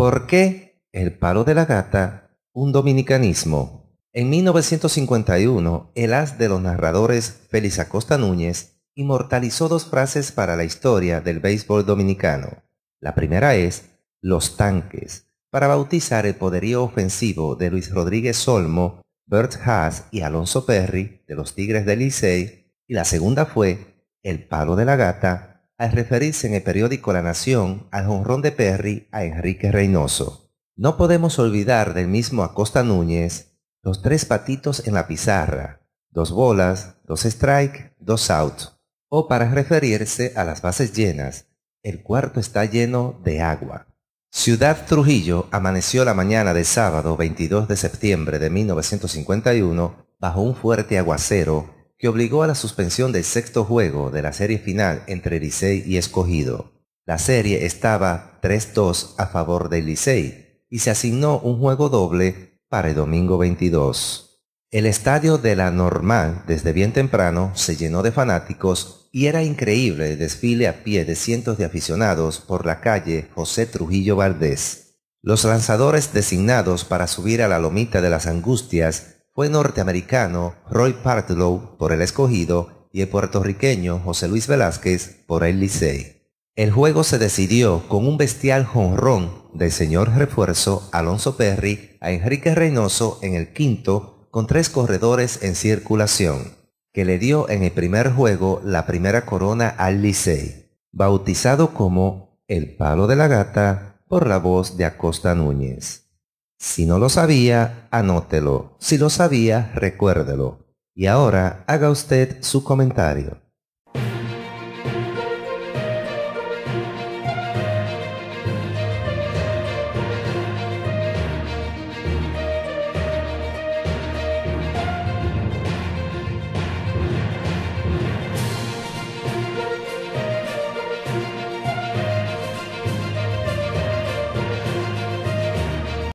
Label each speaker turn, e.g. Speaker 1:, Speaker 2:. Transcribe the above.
Speaker 1: ¿Por qué el palo de la gata? Un dominicanismo. En 1951, el as de los narradores Félix Acosta Núñez inmortalizó dos frases para la historia del béisbol dominicano. La primera es los tanques, para bautizar el poderío ofensivo de Luis Rodríguez Solmo, Bert Haas y Alonso Perry de los Tigres del Licey, y la segunda fue el palo de la gata al referirse en el periódico La Nación al jonrón de Perry a Enrique Reynoso. No podemos olvidar del mismo Acosta Núñez los tres patitos en la pizarra, dos bolas, dos strike, dos out. O para referirse a las bases llenas, el cuarto está lleno de agua. Ciudad Trujillo amaneció la mañana de sábado 22 de septiembre de 1951 bajo un fuerte aguacero que obligó a la suspensión del sexto juego de la serie final entre Licey y Escogido. La serie estaba 3-2 a favor de Licey y se asignó un juego doble para el domingo 22. El estadio de la Normal desde bien temprano se llenó de fanáticos y era increíble el desfile a pie de cientos de aficionados por la calle José Trujillo Valdés. Los lanzadores designados para subir a la lomita de las angustias norteamericano Roy Partlow por el escogido y el puertorriqueño José Luis Velázquez por el Licey. El juego se decidió con un bestial jonrón del señor refuerzo Alonso Perry a Enrique Reynoso en el quinto con tres corredores en circulación, que le dio en el primer juego la primera corona al Licey, bautizado como el palo de la gata por la voz de Acosta Núñez. Si no lo sabía, anótelo. Si lo sabía, recuérdelo. Y ahora haga usted su comentario.